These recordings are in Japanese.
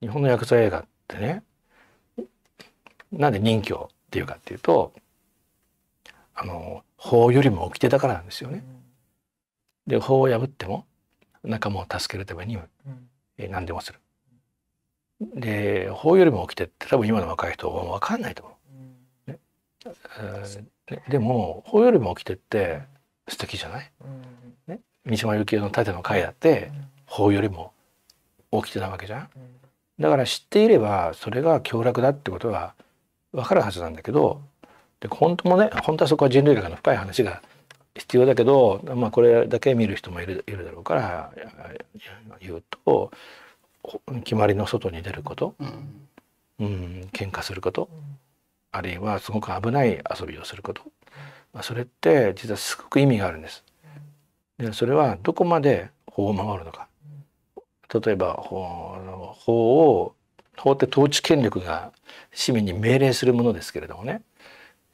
日本のヤクザ映画ってねなんで任侠っていうかっていうとあの法よりも掟だからなんですよね。で法を破っても仲間を助けるために、え何でもする。で法よりも掟って多分今の若い人は分かんないと思う。ねえでも法よりも掟って素敵じゃない、ね、三島由紀夫の盾の会だって法よりも掟なわけじゃん。だから知っていればそれが凶楽だってことは分かるはずなんだけどで本当もね本当はそこは人類学の深い話が必要だけど、まあ、これだけ見る人もいるいるだろうから言うと決まりの外に出ること、うん、喧嘩すること、あるいはすごく危ない遊びをすること、まあ、それって実はすごく意味があるんです。でそれはどこまで法を守るのか例えば法法を法って統治権力が市民に命令するものですけれどもね、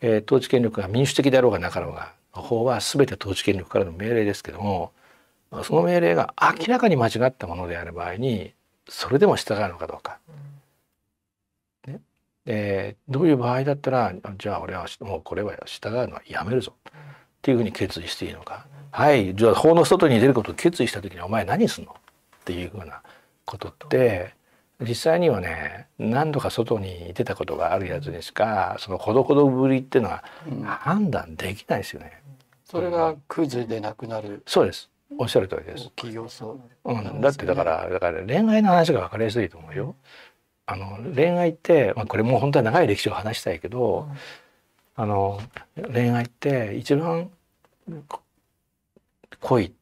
えー、統治権力が民主的であろうがなかろうが法は全て統治権力からの命令ですけどもその命令が明らかに間違ったものである場合にそれでも従うのかどうか。ねえー、どういう場合だったらじゃあ俺はもうこれは従うのはやめるぞっていうふうに決意していいのか。はいじゃあ法の外に出ることを決意した時にお前何すんのっていうふうなことって実際にはね何度か外に出たことがあるやつにしかそのほどほどぶりっていうのは判断できないですよね。それがクズでなくなる。そうです。おっしゃる通りです。大業い要ね、うん、だってだからだから恋愛の話が分かりやすいと思うよ。あの恋愛って、まあ、これもう本当は長い歴史を話したいけど、うん、あの恋愛って一番恋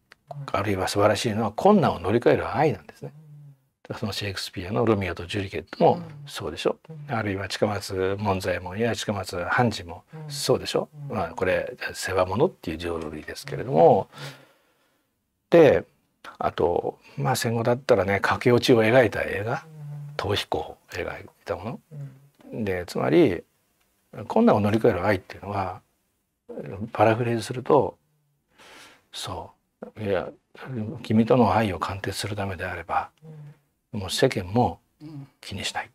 あるいは素晴らしいのは困難を乗り越える愛なんですね。そのシェイクスピアの「ロミオとジュリケット」もそうでしょ、うあるいは近松門左衛門や近松判事もそうでしょ、うまあ、これ世話物っていう浄瑠璃ですけれども、であと、まあ、戦後だったらね駆け落ちを描いた映画逃避行を描いたもの、でつまり困難を乗り越える愛っていうのはパラフレーズするとそういや君との愛を鑑定するためであれば、もう世間も気にしない、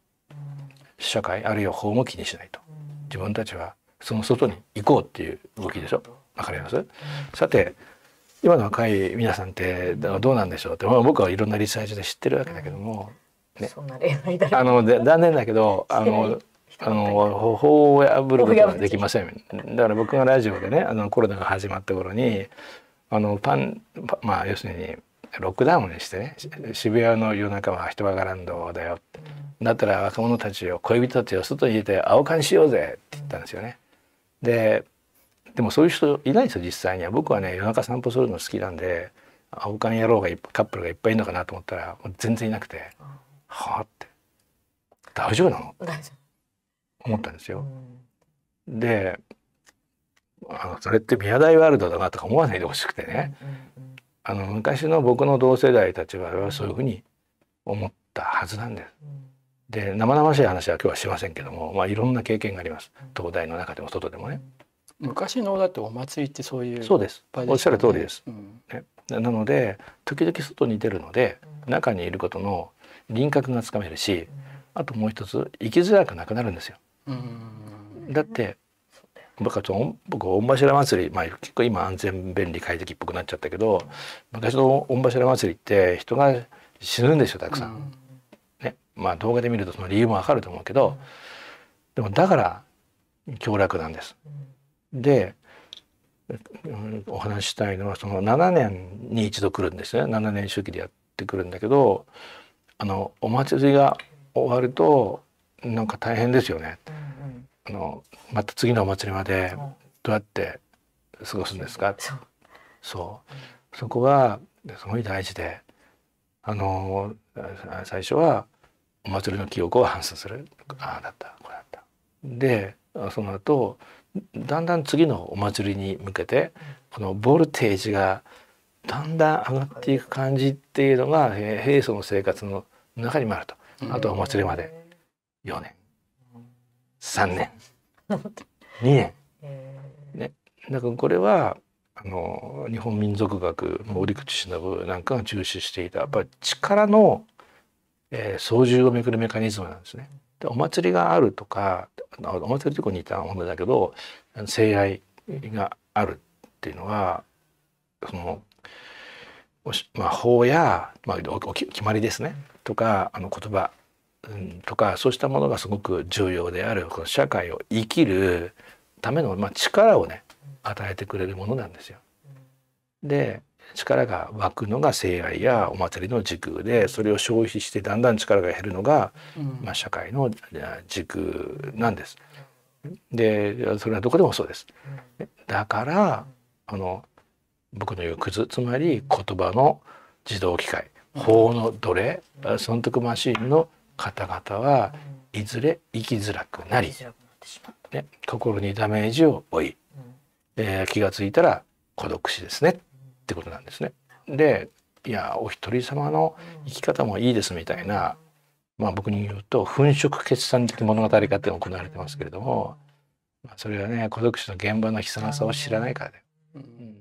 社会あるいは法も気にしないと自分たちはその外に行こうっていう動きでしょわかります、さて今の若い皆さんってどうなんでしょうって、まあ、僕はいろんなリサーチで知ってるわけだけども、ね、あの残念だけどあのあの法を破ることはできませんだから僕がラジオでねあのコロナが始まった頃にあのパンまあ要するにロックダウンにしてね渋谷の夜中は人がランドだよだったら若者たちを恋人たちを外に入れて青缶しようぜって言ったんですよね。ででもそういう人いないんですよ実際には僕はね夜中散歩するの好きなんで青缶野郎がカップルがいっぱいいるのかなと思ったら全然いなくて「はあ?」って「大丈夫なの?」思ったんですよ。であのそれって宮台ワールドだなとか思わないでほしくてね、あの昔の僕の同世代たちはそういうふうに思ったはずなんです。で生々しい話は今日はしませんけども、まあ、いろんな経験があります東大の中でも外でもね。昔のだってお祭りってそういう、ね、そうですおっしゃる通りです、うん、ね、なので時々外に出るので中にいることの輪郭がつかめるし、あともう一つ生きづらくなくなるんですよ、うん、だって僕は僕御柱祭り、まあ、結構今安全便利快適っぽくなっちゃったけど昔の御柱祭りって人が死ぬんですよたくさん。ねまあ、動画で見るとその理由もわかると思うけどでもだから凶楽なんです。でお話ししたいのはその7年に一度来るんですね7年周期でやってくるんだけどあのお祭りが終わるとなんか大変ですよね。のまた次のお祭りまでどうやって過ごすんですか、そうそこはすごい大事であの最初はお祭りの記憶を反芻するああだったこうだったでその後だんだん次のお祭りに向けてこのボルテージがだんだん上がっていく感じっていうのが平素の生活の中にもあるとあとお祭りまで4年。三年 二年、ね、だからこれはあの日本民族学折口忍なんかが重視していたやっぱり力の、えー、操縦をめくるメカニズムなんですね。でお祭りがあるとかお祭りとこにいたものだけど性愛があるっていうのはその、まあ、法や、まあ、お決まりですねとかあの言葉とかそうしたものがすごく重要であるこの社会を生きるための、まあ、力をね与えてくれるものなんですよ。で力が湧くのが性愛やお祭りの時空でそれを消費してだんだん力が減るのが、まあ、社会の時空なんです。でそれはどこでもそうです。だからあの僕の言う「くず」つまり言葉の自動機械法の奴隷損得マシンの方々はいずれ生きづらくなり、ね、心にダメージを負い、えー、気が付いたら孤独死ですねってことなんですね。でいやお一人様の生き方もいいですみたいな、まあ、僕に言うと粉飾決算的物語化って行われてますけれども、まあ、それはね孤独死の現場の悲惨さを知らないからだよ。うん